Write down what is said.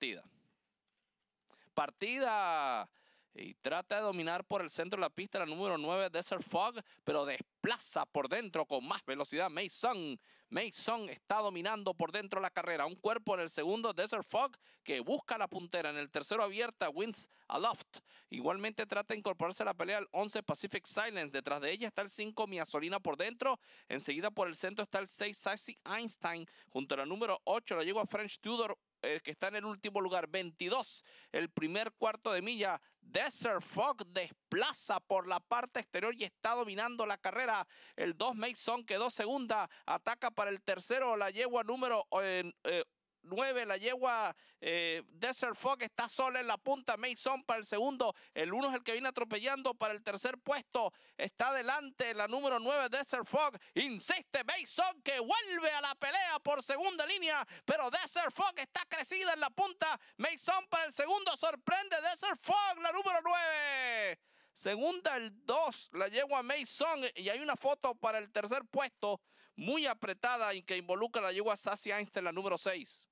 partida. Partida y trata de dominar por el centro de la pista la número 9 Desert Fog, pero desplaza por dentro con más velocidad Mason. Mason está dominando por dentro la carrera. Un cuerpo en el segundo Desert Fog que busca la puntera. En el tercero abierta Wins Aloft. Igualmente trata de incorporarse a la pelea el 11 Pacific Silence. Detrás de ella está el 5 Miasolina por dentro. Enseguida por el centro está el 6 Sassy Einstein. Junto a la número 8 la llegó a French Tudor el eh, que está en el último lugar, 22. El primer cuarto de milla, Desert Fog desplaza por la parte exterior y está dominando la carrera. El 2 Mason quedó segunda, ataca para el tercero, la yegua número eh, eh, 9, la yegua eh, Desert Fog está sola en la punta, Mason para el segundo, el uno es el que viene atropellando para el tercer puesto, está adelante la número 9 Desert Fog, insiste Mason que vuelve a la pelea por segunda línea, pero Desert Fog está crecida en la punta, Mason para el segundo, sorprende Desert Fog, la número 9. Segunda, el 2, la yegua Mason. Y hay una foto para el tercer puesto, muy apretada, y que involucra la yegua Sassy Einstein, la número 6.